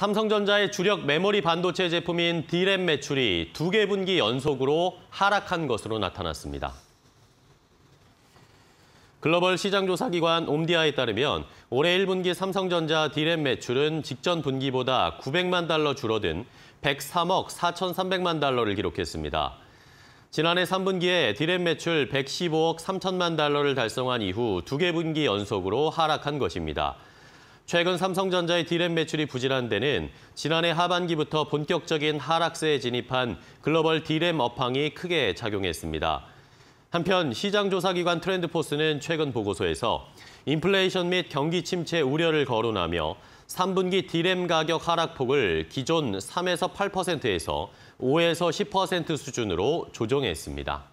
삼성전자의 주력 메모리 반도체 제품인 D램 매출이 두 개 분기 연속으로 하락한 것으로 나타났습니다. 글로벌 시장조사기관 옴디아에 따르면 올해 1분기 삼성전자 D램 매출은 직전 분기보다 900만 달러 줄어든 103억 4,300만 달러를 기록했습니다. 지난해 3분기에 D램 매출 115억 3천만 달러를 달성한 이후 두 개 분기 연속으로 하락한 것입니다. 최근 삼성전자의 디램 매출이 부진한 데는 지난해 하반기부터 본격적인 하락세에 진입한 글로벌 디램 업황이 크게 작용했습니다. 한편 시장조사기관 트렌드포스는 최근 보고서에서 인플레이션 및 경기 침체 우려를 거론하며 3분기 디램 가격 하락폭을 기존 3에서 8%에서 5에서 10% 수준으로 조정했습니다.